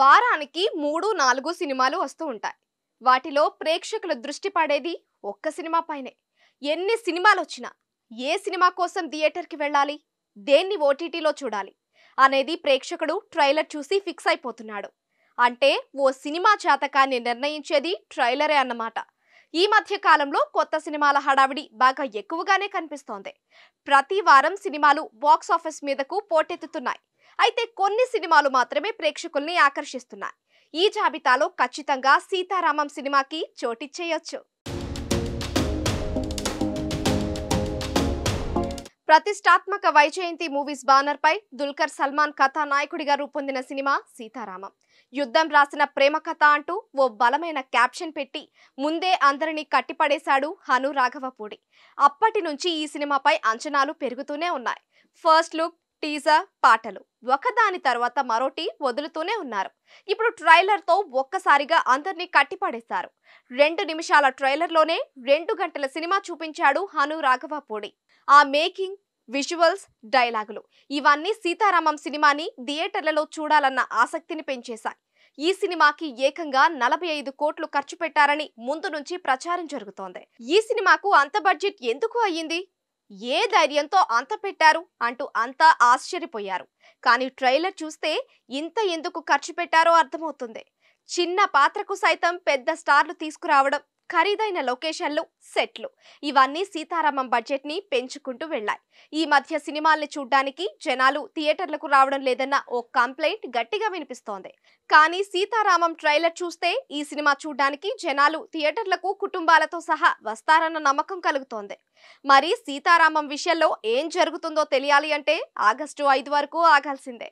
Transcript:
వారానికి మూడు నాలుగు సినిమాలు వస్తూ ఉంటాయి వాటిలో ప్రేక్షకుల దృష్టి పడేది ఒక్క సినిమా పైనే ఎన్ని సినిమాలు వచ్చినా ఏ సినిమా కోసం థియేటర్కి వెళ్ళాలి దేన్ని ఓటీటీలో చూడాలి అనేది ప్రేక్షకుడు ట్రైలర్ చూసి ఫిక్స్ అయిపోతున్నాడు అంటే ఓ సినిమా జాతకాన్ని నిర్ణయించేది ట్రైలరే అన్నమాట ఈ మధ్య కాలంలో కొత్త సినిమాల హడావిడి బాగా ఎక్కువగానే కనిపిస్తోంది ప్రతి వారం సినిమాలు బాక్స్ ఆఫీస్ మీదకు పోటెత్తుతున్నాయి అయితే కొన్ని సినిమాలు మాత్రమే ప్రేక్షకుల్ని ఆకర్షిస్తున్నాయి ఈ జాబితాలో ఖచ్చితంగా సీతారామం సినిమాకి చోటిచ్చేయొచ్చు ప్రతిష్టాత్మక వైజయంతి మూవీస్ బ్యానర్ పై దుల్కర్ సల్మాన్ కథానాయకుడిగా రూపొందిన సినిమా సీతారామం యుద్ధం రాసిన ప్రేమ కథ అంటూ ఓ బలమైన క్యాప్షన్ పెట్టి ముందే అందరినీ కట్టిపడేశాడు హను రాఘవపూడి అప్పటి నుంచి ఈ సినిమాపై అంచనాలు పెరుగుతూనే ఉన్నాయి ఫస్ట్ లుక్ టీజర్ పాటలు ఒకదాని తర్వాత మరోటి వదులుతూనే ఉన్నారు ఇప్పుడు ట్రైలర్తో ఒక్కసారిగా అందరినీ కట్టిపడేశారు రెండు నిమిషాల ట్రైలర్లోనే రెండు గంటల సినిమా చూపించాడు హను రాఘవపూడి ఆ మేకింగ్ విజువల్స్ డైలాగులు ఇవన్నీ సీతారామం సినిమాని థియేటర్లలో చూడాలన్న ఆసక్తిని పెంచేశాయి ఈ సినిమాకి ఏకంగా నలభై ఐదు కోట్లు ఖర్చు పెట్టారని ముందు నుంచి ప్రచారం జరుగుతోంది ఈ సినిమాకు అంత బడ్జెట్ ఎందుకు అయ్యింది ఏ ధైర్యంతో అంత పెట్టారు అంటూ అంతా ఆశ్చర్యపోయారు కానీ ట్రైలర్ చూస్తే ఇంత ఎందుకు ఖర్చు పెట్టారో అర్థమవుతుంది చిన్న పాత్రకు సైతం పెద్ద స్టార్లు తీసుకురావడం ఖరీదైన లొకేషన్లు సెట్లు ఇవన్నీ సీతారామం బడ్జెట్ని పెంచుకుంటూ వెళ్ళాయి ఈ మధ్య సినిమాల్ని చూడ్డానికి జనాలు థియేటర్లకు రావడం లేదన్న ఓ కంప్లైంట్ గట్టిగా వినిపిస్తోంది కానీ సీతారామం ట్రైలర్ చూస్తే ఈ సినిమా చూడ్డానికి జనాలు థియేటర్లకు కుటుంబాలతో సహా వస్తారన్న నమ్మకం కలుగుతోంది మరి సీతారామం విషయంలో ఏం జరుగుతుందో తెలియాలి అంటే ఆగస్టు ఐదు వరకు ఆగాల్సిందే